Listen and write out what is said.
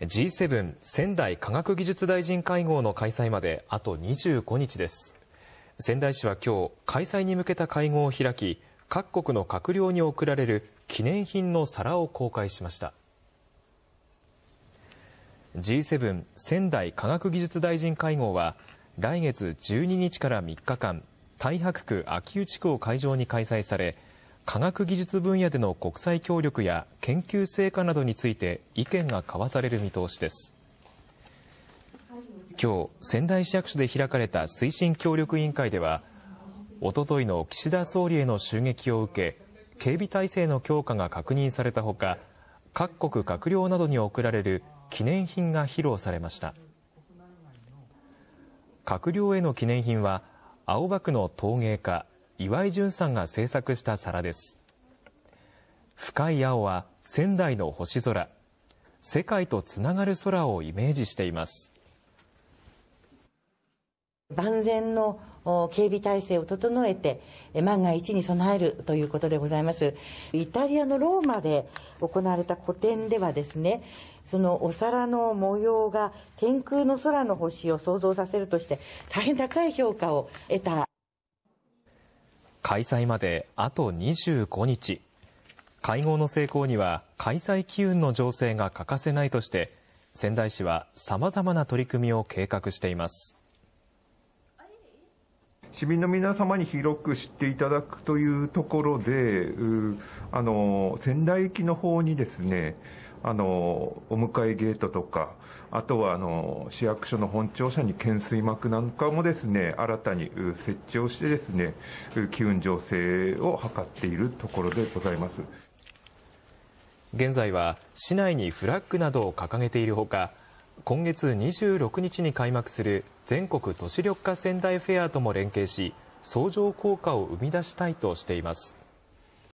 G7 仙台科学技術大臣会合の開催まであと25日です。仙台市は今日、開催に向けた会合を開き、各国の閣僚に贈られる記念品の皿を公開しました。G7 仙台科学技術大臣会合は、来月12日から3日間、太白区秋保区を会場に開催され、科学技術分野での国際協力や研究成果などについて意見が交わされる見通しです。きょう、仙台市役所で開かれた推進協力委員会では、おとといの岸田総理への襲撃を受け、警備体制の強化が確認されたほか、各国閣僚などに贈られる記念品が披露されました。閣僚への記念品は、青葉区の陶芸家、岩井潤さんが制作した皿です深い青は仙台の星空世界とつながる空をイメージしています万全の警備体制を整えて万が一に備えるということでございますイタリアのローマで行われた個展ではですねそのお皿の模様が天空の空の星を想像させるとして大変高い評価を得た開催まであと25日。会合の成功には開催機運の情勢が欠かせないとして、仙台市は様々な取り組みを計画しています。市民の皆様に広く知っていただくというところで、あの仙台駅の方にですね、あのお迎えゲートとか、あとはあの市役所の本庁舎に懸垂幕なんかもですね新たに設置をしてですね機運醸成を図っているところでございます。現在は市内にフラッグなどを掲げているほか。今月26日に開幕する全国都市緑化仙台フェアとも連携し相乗効果を生み出したいとしています。